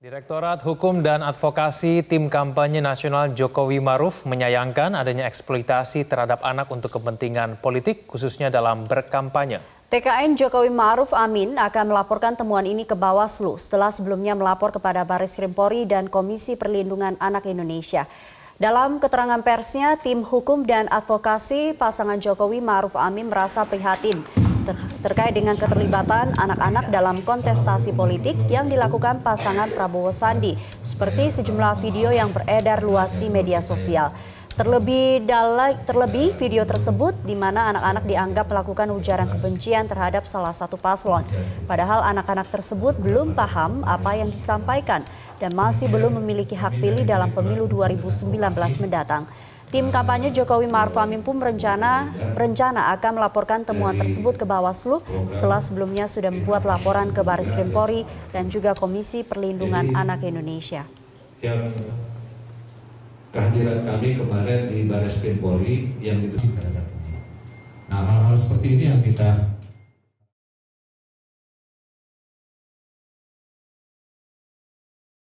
Direktorat Hukum dan Advokasi Tim Kampanye Nasional Jokowi Maruf menyayangkan adanya eksploitasi terhadap anak untuk kepentingan politik, khususnya dalam berkampanye. TKN Jokowi Maruf Amin akan melaporkan temuan ini ke Bawaslu setelah sebelumnya melapor kepada Baris Krimpori dan Komisi Perlindungan Anak Indonesia. Dalam keterangan persnya, tim hukum dan advokasi pasangan Jokowi Maruf Amin merasa prihatin ter terkait dengan keterlibatan anak-anak dalam kontestasi politik yang dilakukan pasangan Prabowo Sandi, seperti sejumlah video yang beredar luas di media sosial. Terlebih dalam terlebih video tersebut di mana anak-anak dianggap melakukan ujaran kebencian terhadap salah satu paslon. Padahal anak-anak tersebut belum paham apa yang disampaikan dan masih belum memiliki hak pilih dalam pemilu 2019 mendatang. Tim kampanye Jokowi Maruf Amin pun berencana berencana akan melaporkan temuan tersebut ke Bawaslu setelah sebelumnya sudah membuat laporan ke Baris Krim Polri dan juga Komisi Perlindungan Jadi, Anak Indonesia. Yang kehadiran kami kemarin di Baris Krim Polri yang itu Nah hal-hal seperti ini yang kita